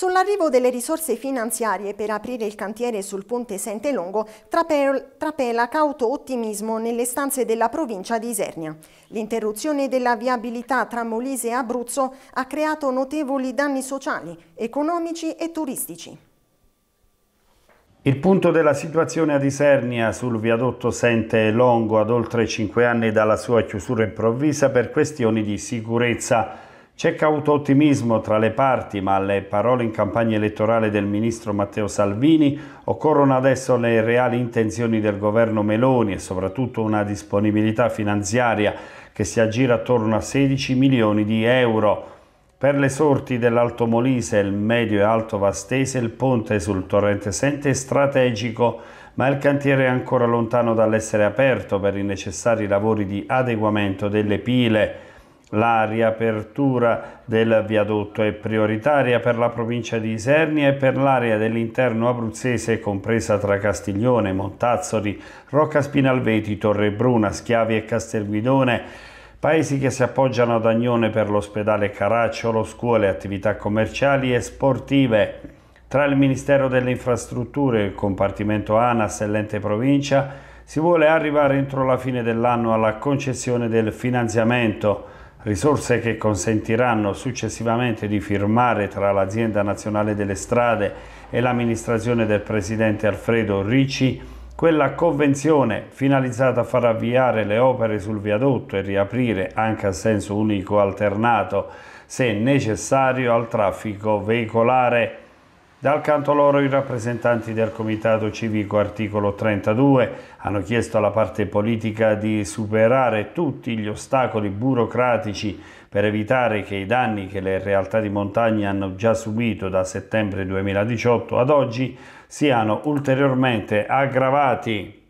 Sull'arrivo delle risorse finanziarie per aprire il cantiere sul ponte Sente Longo trapela cauto ottimismo nelle stanze della provincia di Isernia. L'interruzione della viabilità tra Molise e Abruzzo ha creato notevoli danni sociali, economici e turistici. Il punto della situazione ad Isernia sul viadotto Sente Longo ad oltre 5 anni dalla sua chiusura improvvisa per questioni di sicurezza c'è cauto ottimismo tra le parti, ma alle parole in campagna elettorale del ministro Matteo Salvini occorrono adesso le reali intenzioni del governo Meloni e soprattutto una disponibilità finanziaria che si aggira attorno a 16 milioni di euro. Per le sorti dell'Alto Molise, il Medio e Alto Vastese, il ponte sul torrente Sente è strategico, ma il cantiere è ancora lontano dall'essere aperto per i necessari lavori di adeguamento delle pile. La riapertura del viadotto è prioritaria per la provincia di Isernia e per l'area dell'interno abruzzese compresa tra Castiglione, Montazzori, Rocca Spinalveti, Torre Bruna, Schiavi e Castelguidone, paesi che si appoggiano ad Agnone per l'ospedale Caracciolo, scuole, attività commerciali e sportive. Tra il Ministero delle Infrastrutture, il compartimento ANAS e l'ente provincia si vuole arrivare entro la fine dell'anno alla concessione del finanziamento risorse che consentiranno successivamente di firmare tra l'Azienda Nazionale delle Strade e l'amministrazione del Presidente Alfredo Ricci quella convenzione finalizzata a far avviare le opere sul viadotto e riaprire anche a senso unico alternato, se necessario, al traffico veicolare. Dal canto loro i rappresentanti del Comitato Civico articolo 32 hanno chiesto alla parte politica di superare tutti gli ostacoli burocratici per evitare che i danni che le realtà di montagna hanno già subito da settembre 2018 ad oggi siano ulteriormente aggravati.